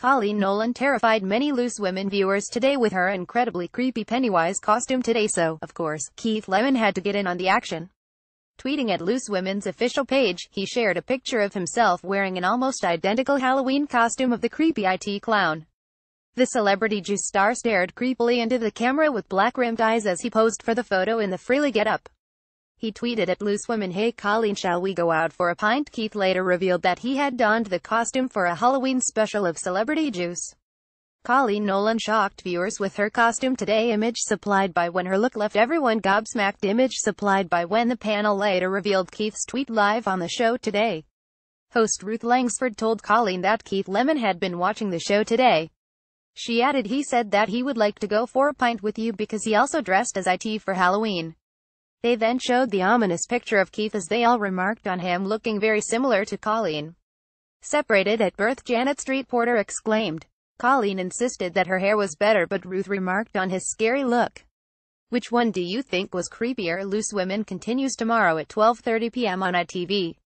Colleen Nolan terrified many loose women viewers today with her incredibly creepy Pennywise costume today so, of course, Keith Lemon had to get in on the action. Tweeting at Loose Women's official page, he shared a picture of himself wearing an almost identical Halloween costume of the creepy IT clown. The celebrity juice star stared creepily into the camera with black-rimmed eyes as he posed for the photo in the frilly get-up. He tweeted at Loose Women Hey Colleen shall we go out for a pint? Keith later revealed that he had donned the costume for a Halloween special of Celebrity Juice. Colleen Nolan shocked viewers with her costume today image supplied by when her look left everyone gobsmacked image supplied by when the panel later revealed Keith's tweet live on the show today. Host Ruth Langsford told Colleen that Keith Lemon had been watching the show today. She added he said that he would like to go for a pint with you because he also dressed as IT for Halloween. They then showed the ominous picture of Keith as they all remarked on him looking very similar to Colleen. Separated at birth Janet Street Porter exclaimed. Colleen insisted that her hair was better but Ruth remarked on his scary look. Which one do you think was creepier? Loose Women continues tomorrow at 12.30 p.m. on ITV.